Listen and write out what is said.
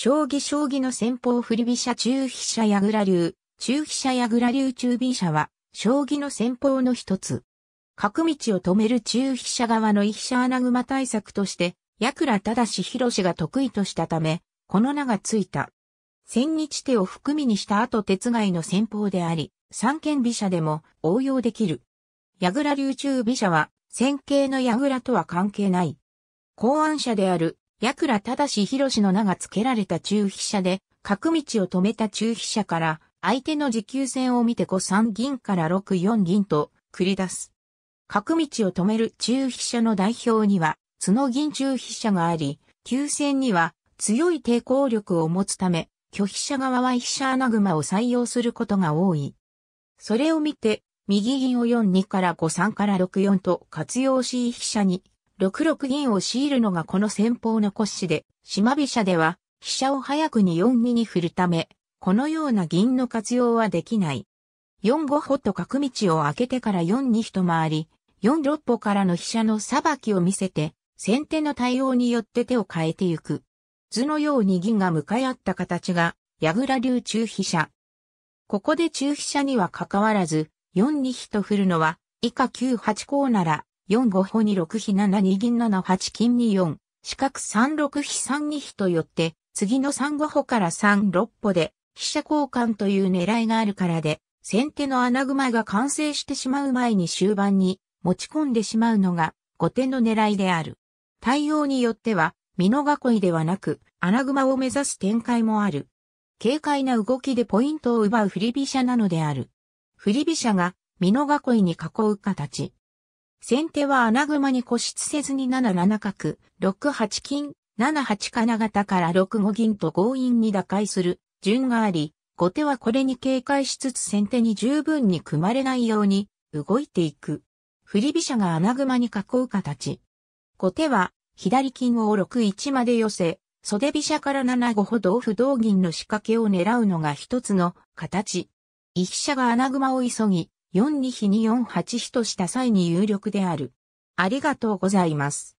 将棋将棋の先方振り飛車中飛車矢倉流、中飛車矢倉流中飛車は、将棋の先方の一つ。角道を止める中飛車側の飛車穴熊対策として、矢倉広氏が得意としたため、この名がついた。千日手を含みにした後鉄外の先方であり、三間飛車でも応用できる。矢倉流中飛車は、線形の矢倉とは関係ない。考案者である矢倉正宏の名が付けられた中飛車で、角道を止めた中飛車から、相手の持久戦を見て5三銀から6四銀と繰り出す。角道を止める中飛車の代表には、角銀中飛車があり、急戦には強い抵抗力を持つため、拒飛車側は飛車穴熊を採用することが多い。それを見て、右銀を42から53から64と活用し飛車に6六銀を強いるのがこの戦法の骨子で、島飛車では、飛車を早くに4二に振るため、このような銀の活用はできない。4五歩と角道を開けてから4二一回り、4六歩からの飛車の裁きを見せて、先手の対応によって手を変えてゆく。図のように銀が向かい合った形が、矢倉流中飛車。ここで中飛車には関わらず、4二飛と振るのは、以下9八項なら、4五歩に6飛7二銀7八金2 4、四角3六飛3二飛とよって、次の3五歩から3六歩で、飛車交換という狙いがあるからで、先手の穴熊が完成してしまう前に終盤に持ち込んでしまうのが後手の狙いである。対応によっては、美濃囲いではなく、穴熊を目指す展開もある。軽快な動きでポイントを奪う振り飛車なのである。振り飛車が、美濃囲いに囲う形。先手は穴熊に固執せずに7七角、6八金、7八金型から6五銀と強引に打開する順があり、後手はこれに警戒しつつ先手に十分に組まれないように動いていく。振り飛車が穴熊に囲う形。後手は左金を6一まで寄せ、袖飛車から7五歩同歩同銀の仕掛けを狙うのが一つの形。一飛車が穴熊を急ぎ、4二比に4八比とした際に有力である。ありがとうございます。